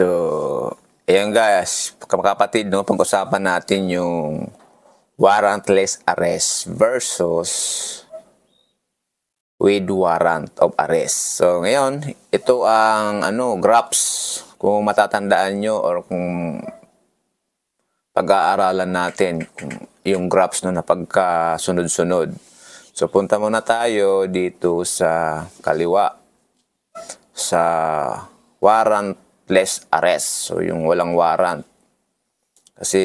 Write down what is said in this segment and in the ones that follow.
So, ayan guys, kapatid, no, pag-usapan natin yung warrantless arrest versus with warrant of arrest. So, ngayon, ito ang ano, graphs kung matatandaan nyo or kung pag-aaralan natin yung graphs no na pagkasunod-sunod. So punta muna tayo dito sa kaliwa sa warrant warrantless arrest. So, yung walang warrant. Kasi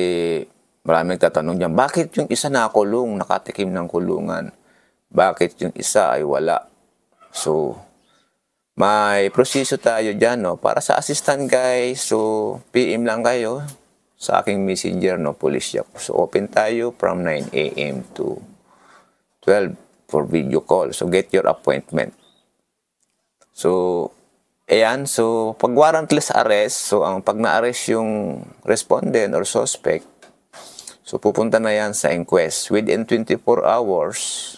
maraming tatanong diyan, bakit yung isa nakakulong, nakatikim ng kulungan? Bakit yung isa ay wala? So, may proseso tayo dyan, no? Para sa assistant, guys, so, PM lang kayo sa aking messenger, no? Police Jack. So, open tayo from 9 a.m. to 12 for video call. So, get your appointment. So, Ayan, so pag warrantless arrest, so ang pag na-arrest yung respondent or suspect, so pupunta na yan sa inquest. Within 24 hours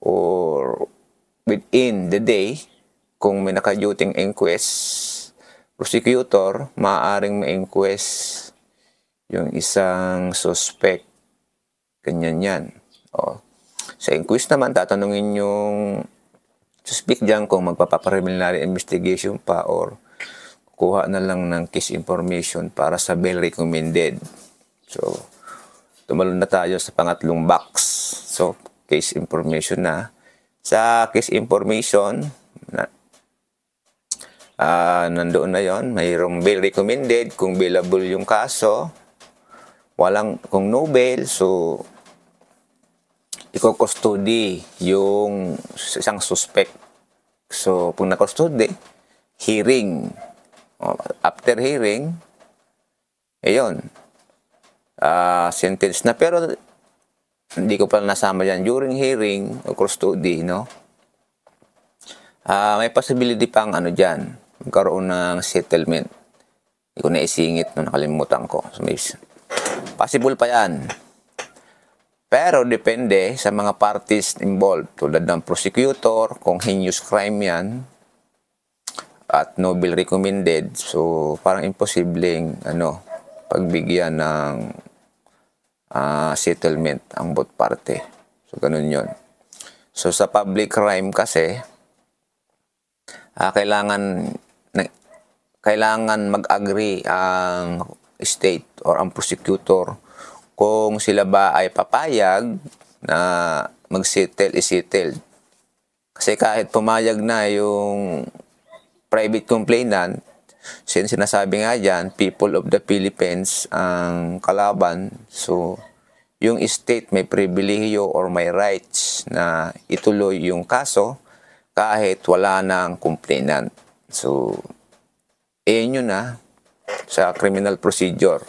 or within the day, kung may nakaduting inquest, prosecutor, maaaring ma-inquest yung isang suspect. Ganyan yan. O. Oh, sa inquest naman, tatanungin yung to speak dyan kung magpapapreliminary investigation pa or kuha na lang ng case information para sa bail recommended. So, tumalon na tayo sa pangatlong box. So, case information na. Sa case information, na, uh, nandoon na yon mayroong bail recommended kung bailable yung kaso. Walang, kung no bail, so iko yung isang suspect. So, pag na hearing. After hearing, ayun, uh, sentence na. Pero, hindi ko pala nasama yan. During hearing o custody, no? Uh, may possibility pang ano dyan, magkaroon ng settlement. Hindi ko naisingit, no? nakalimutan ko. So, may, possible pa yan. Pero depende sa mga parties involved, tulad ng prosecutor, kung heinous crime yan, at noble recommended, so parang imposibleng ano, pagbigyan ng uh, settlement ang both party. So, ganun yon So, sa public crime kasi, uh, kailangan kailangan mag-agree ang state or ang prosecutor kung sila ba ay papayag na magsettle isettled. Kasi kahit pumayag na yung private complainant, since sinasabi nga dyan, people of the Philippines ang kalaban. So, yung state may pribilihiyo or may rights na ituloy yung kaso kahit wala nang complainant. So, ayun yun na sa criminal procedure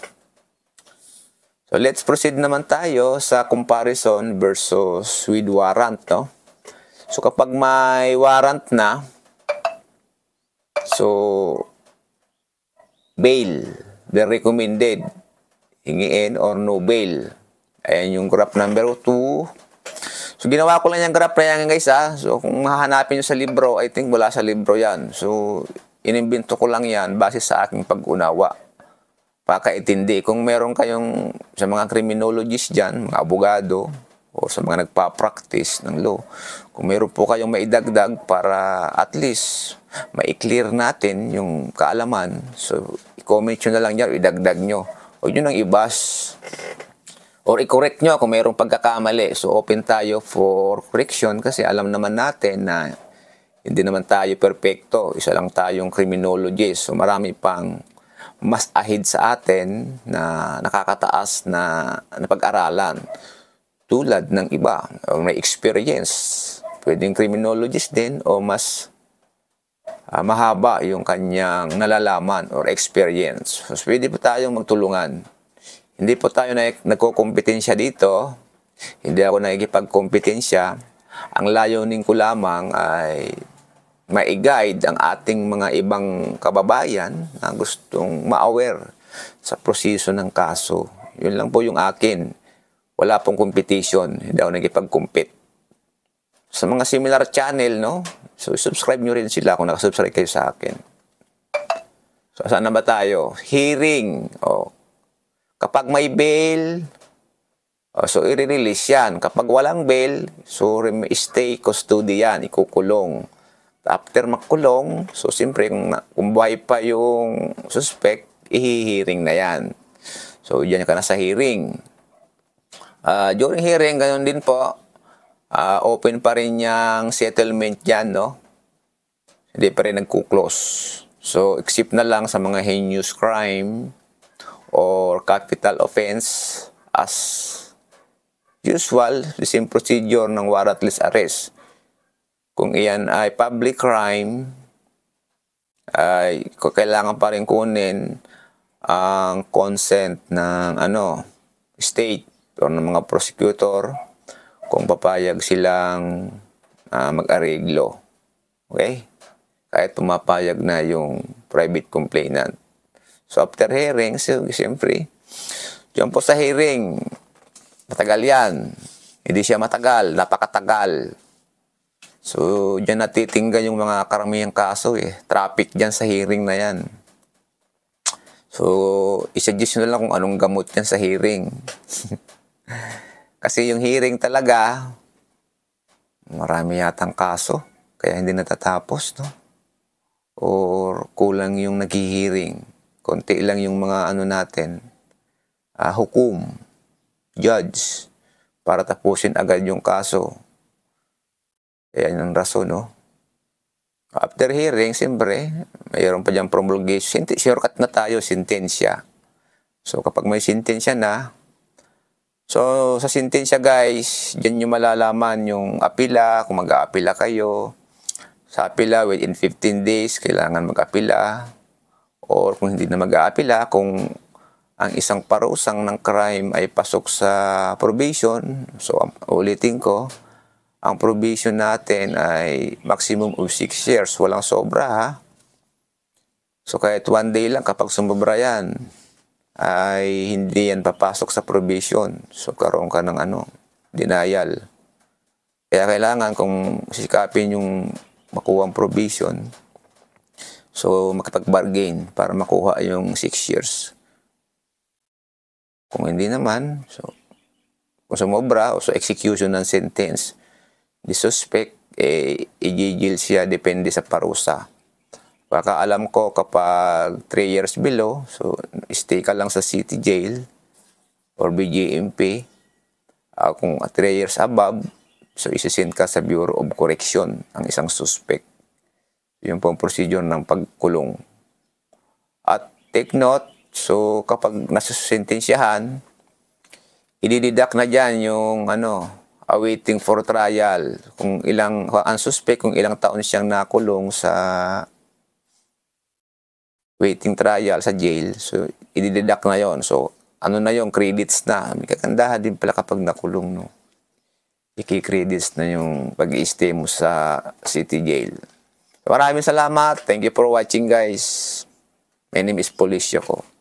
let's proceed naman tayo sa comparison versus with warrant. No? So kapag may warrant na, so bail, the recommended, hingiin or no bail. Ayan yung graph number 2. So, ginawa ko lang yung graph na yan, guys, ah. So, kung hahanapin nyo sa libro, I think wala sa libro yan. So, inimbento ko lang yan base sa aking pag-unawa pakaintindi. Kung meron kayong sa mga criminologists dyan, mga abogado, o sa mga nagpa-practice ng law, kung meron po kayong maidagdag para at least ma-clear natin yung kaalaman, so i-comment nyo na lang yan idagdag nyo. O yun nang ibas or i-correct nyo kung mayroong pagkakamali. So, open tayo for correction kasi alam naman natin na hindi naman tayo perfecto. Isa lang tayong criminologist. So, marami pang mas ahead sa atin na nakakataas na napag-aralan tulad ng iba o may experience. Pwedeng criminologist din o mas uh, mahaba yung kanyang nalalaman or experience. So, pwede po tayong magtulungan. Hindi po tayo na nagkukompetensya dito. Hindi ako nakikipagkompetensya. Ang layunin ko lamang ay ma-guide ang ating mga ibang kababayan na gustong ma-aware sa proseso ng kaso. Yun lang po yung akin. Wala pong competition. Hindi ako nagipag-compete. Sa mga similar channel, no? So, subscribe nyo rin sila kung nakasubscribe kayo sa akin. So, saan na ba tayo? Hearing. Oh. kapag may bail, o, so, i-release yan. Kapag walang bail, so, stay custody yan. Ikukulong. After makulong, so siyempre kung, kung buhay pa yung suspect, ihihiring na yan. So, yan ka na sa hearing. Uh, during hearing, ganun din po, uh, open pa rin yung settlement dyan, no? Hindi pa rin nagkuklose. So, except na lang sa mga heinous crime or capital offense as usual, the same procedure ng warrantless arrest kung iyan ay public crime, ay kailangan pa rin kunin ang consent ng ano state o ng mga prosecutor kung papayag silang uh, ah, mag-areglo. Okay? Kahit pumapayag na yung private complainant. So after hearing, so, siyempre, diyan po sa hearing, matagal yan. Hindi siya matagal, napakatagal. So, dyan natitinggan yung mga karamihan kaso eh. Traffic dyan sa hearing na yan. So, isuggest nyo lang kung anong gamot yan sa hearing. Kasi yung hearing talaga, marami yatang kaso. Kaya hindi natatapos, no? Or kulang yung naghihiring. Konti lang yung mga ano natin, uh, hukum, judge, para tapusin agad yung kaso. Eh, Ayan ang rason, no? After hearing, siyempre, mayroon pa diyang promulgation. Shortcut na tayo, sentensya. So, kapag may sentensya na, so, sa sentensya, guys, dyan yung malalaman yung apila, kung mag-aapila kayo. Sa apila, within 15 days, kailangan mag-apila. Or kung hindi na mag-aapila, kung ang isang parusang ng crime ay pasok sa probation, so, um, ulitin ko, ang provision natin ay maximum of 6 shares. Walang sobra ha. So kahit one day lang kapag sumobra yan, ay hindi yan papasok sa provision. So karoon ka ng ano, denial. Kaya kailangan kung sikapin yung makuha ang provision, so makipag-bargain para makuha yung 6 years. Kung hindi naman, so kung sumobra o so execution ng sentence, the suspect, eh, igigil siya depende sa parusa. Baka alam ko kapag 3 years below, so stay ka lang sa city jail or BJMP. Uh, ah, kung 3 years above, so isisend ka sa Bureau of Correction ang isang suspect. Yun po ang procedure ng pagkulong. At take note, so kapag nasusentensyahan, idididak na dyan yung ano, awaiting for trial, kung ilang, ang kung ilang taon siyang nakulong sa waiting trial sa jail. So, idededuct na yon So, ano na yung credits na. May kagandahan din pala kapag nakulong, no? ikikredits na yung pag stay mo sa city jail. Maraming salamat. Thank you for watching, guys. My name is Policio ko.